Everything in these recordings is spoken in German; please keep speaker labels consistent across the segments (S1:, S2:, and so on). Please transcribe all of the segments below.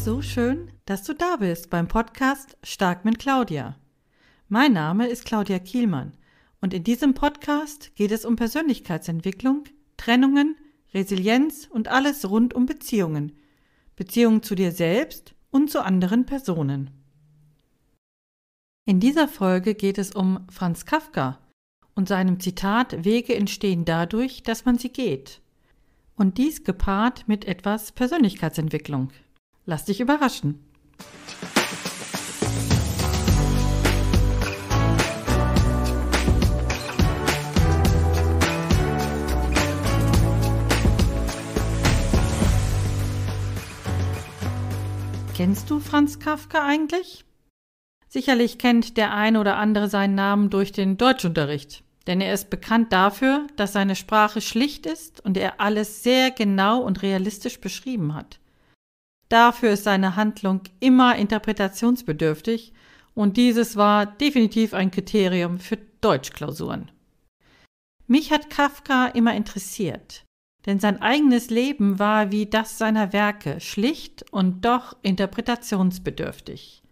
S1: es so schön, dass du da bist beim Podcast Stark mit Claudia. Mein Name ist Claudia Kielmann und in diesem Podcast geht es um Persönlichkeitsentwicklung, Trennungen, Resilienz und alles rund um Beziehungen. Beziehungen zu dir selbst und zu anderen Personen. In dieser Folge geht es um Franz Kafka und seinem Zitat Wege entstehen dadurch, dass man sie geht. Und dies gepaart mit etwas Persönlichkeitsentwicklung. Lass dich überraschen. Kennst du Franz Kafka eigentlich? Sicherlich kennt der ein oder andere seinen Namen durch den Deutschunterricht, denn er ist bekannt dafür, dass seine Sprache schlicht ist und er alles sehr genau und realistisch beschrieben hat. Dafür ist seine Handlung immer interpretationsbedürftig und dieses war definitiv ein Kriterium für Deutschklausuren. Mich hat Kafka immer interessiert, denn sein eigenes Leben war wie das seiner Werke schlicht und doch interpretationsbedürftig.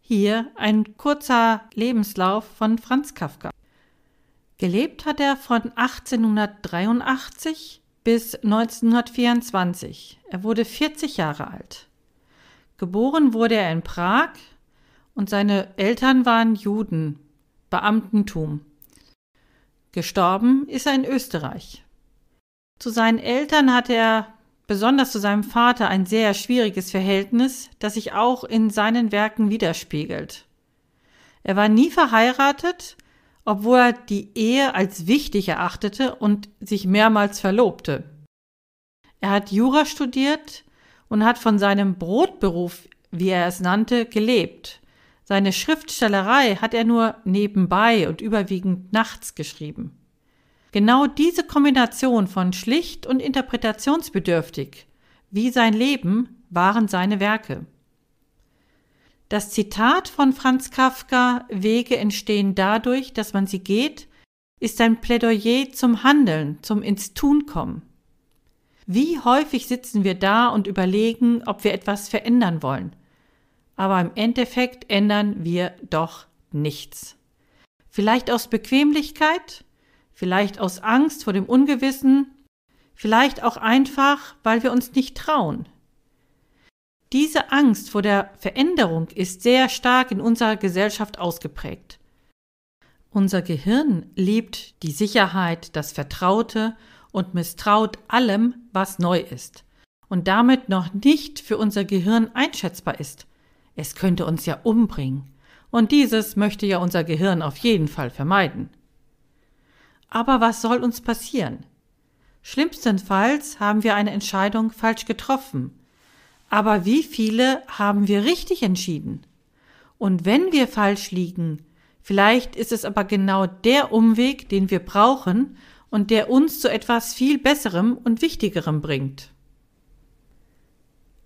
S1: Hier ein kurzer Lebenslauf von Franz Kafka. Gelebt hat er von 1883 bis 1924. Er wurde 40 Jahre alt. Geboren wurde er in Prag und seine Eltern waren Juden, Beamtentum. Gestorben ist er in Österreich. Zu seinen Eltern hatte er, besonders zu seinem Vater, ein sehr schwieriges Verhältnis, das sich auch in seinen Werken widerspiegelt. Er war nie verheiratet obwohl er die Ehe als wichtig erachtete und sich mehrmals verlobte. Er hat Jura studiert und hat von seinem Brotberuf, wie er es nannte, gelebt. Seine Schriftstellerei hat er nur nebenbei und überwiegend nachts geschrieben. Genau diese Kombination von schlicht und interpretationsbedürftig, wie sein Leben, waren seine Werke. Das Zitat von Franz Kafka Wege entstehen dadurch, dass man sie geht, ist ein Plädoyer zum Handeln, zum ins Tun kommen. Wie häufig sitzen wir da und überlegen, ob wir etwas verändern wollen. Aber im Endeffekt ändern wir doch nichts. Vielleicht aus Bequemlichkeit, vielleicht aus Angst vor dem Ungewissen, vielleicht auch einfach, weil wir uns nicht trauen, diese Angst vor der Veränderung ist sehr stark in unserer Gesellschaft ausgeprägt. Unser Gehirn liebt die Sicherheit, das Vertraute und misstraut allem, was neu ist und damit noch nicht für unser Gehirn einschätzbar ist. Es könnte uns ja umbringen. Und dieses möchte ja unser Gehirn auf jeden Fall vermeiden. Aber was soll uns passieren? Schlimmstenfalls haben wir eine Entscheidung falsch getroffen aber wie viele haben wir richtig entschieden? Und wenn wir falsch liegen, vielleicht ist es aber genau der Umweg, den wir brauchen und der uns zu etwas viel Besserem und Wichtigerem bringt.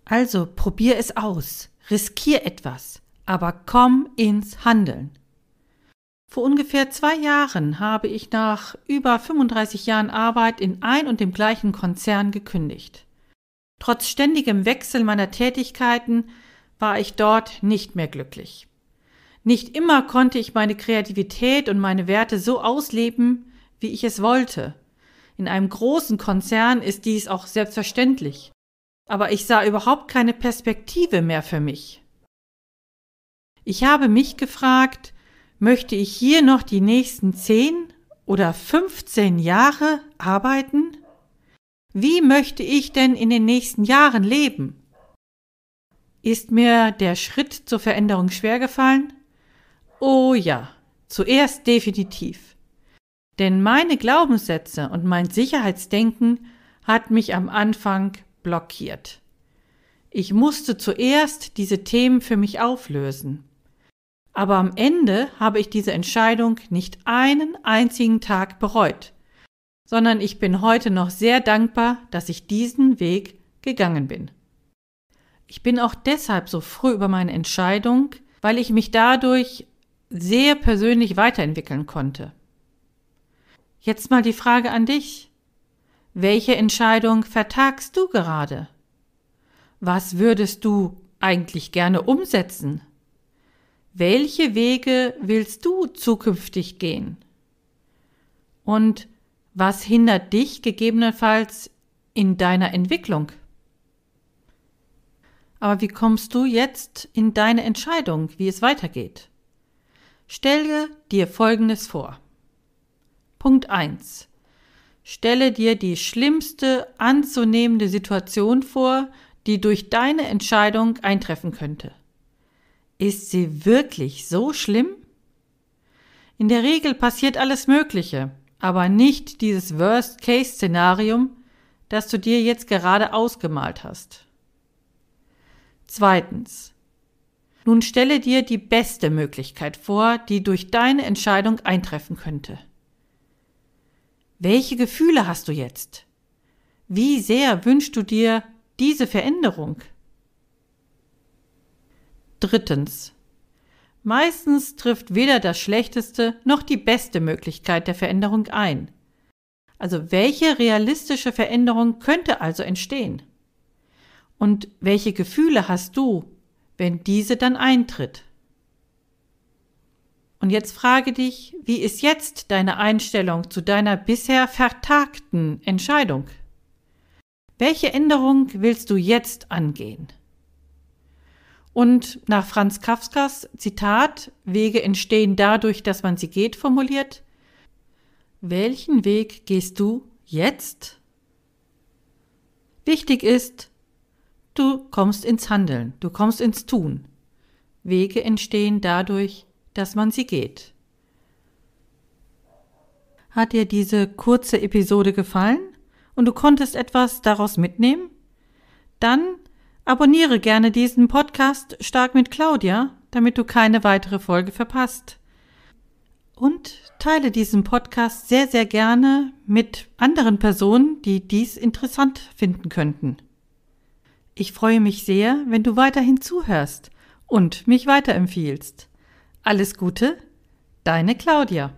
S1: Also probier es aus, riskier etwas, aber komm ins Handeln. Vor ungefähr zwei Jahren habe ich nach über 35 Jahren Arbeit in ein und dem gleichen Konzern gekündigt. Trotz ständigem Wechsel meiner Tätigkeiten war ich dort nicht mehr glücklich. Nicht immer konnte ich meine Kreativität und meine Werte so ausleben, wie ich es wollte. In einem großen Konzern ist dies auch selbstverständlich. Aber ich sah überhaupt keine Perspektive mehr für mich. Ich habe mich gefragt, möchte ich hier noch die nächsten zehn oder 15 Jahre arbeiten? Wie möchte ich denn in den nächsten Jahren leben? Ist mir der Schritt zur Veränderung schwergefallen? Oh ja, zuerst definitiv. Denn meine Glaubenssätze und mein Sicherheitsdenken hat mich am Anfang blockiert. Ich musste zuerst diese Themen für mich auflösen. Aber am Ende habe ich diese Entscheidung nicht einen einzigen Tag bereut sondern ich bin heute noch sehr dankbar, dass ich diesen Weg gegangen bin. Ich bin auch deshalb so früh über meine Entscheidung, weil ich mich dadurch sehr persönlich weiterentwickeln konnte. Jetzt mal die Frage an dich. Welche Entscheidung vertagst du gerade? Was würdest du eigentlich gerne umsetzen? Welche Wege willst du zukünftig gehen? Und was hindert dich gegebenenfalls in deiner Entwicklung? Aber wie kommst du jetzt in deine Entscheidung, wie es weitergeht? Stelle dir Folgendes vor. Punkt 1. Stelle dir die schlimmste anzunehmende Situation vor, die durch deine Entscheidung eintreffen könnte. Ist sie wirklich so schlimm? In der Regel passiert alles Mögliche aber nicht dieses Worst-Case-Szenarium, das du dir jetzt gerade ausgemalt hast. Zweitens. Nun stelle dir die beste Möglichkeit vor, die durch deine Entscheidung eintreffen könnte. Welche Gefühle hast du jetzt? Wie sehr wünschst du dir diese Veränderung? Drittens. Meistens trifft weder das schlechteste noch die beste Möglichkeit der Veränderung ein. Also welche realistische Veränderung könnte also entstehen? Und welche Gefühle hast du, wenn diese dann eintritt? Und jetzt frage dich, wie ist jetzt deine Einstellung zu deiner bisher vertagten Entscheidung? Welche Änderung willst du jetzt angehen? und nach Franz Kafkas Zitat Wege entstehen dadurch, dass man sie geht formuliert. Welchen Weg gehst du jetzt? Wichtig ist, du kommst ins Handeln, du kommst ins Tun. Wege entstehen dadurch, dass man sie geht. Hat dir diese kurze Episode gefallen und du konntest etwas daraus mitnehmen? Dann Abonniere gerne diesen Podcast Stark mit Claudia, damit du keine weitere Folge verpasst. Und teile diesen Podcast sehr, sehr gerne mit anderen Personen, die dies interessant finden könnten. Ich freue mich sehr, wenn du weiterhin zuhörst und mich weiterempfiehlst. Alles Gute, deine Claudia.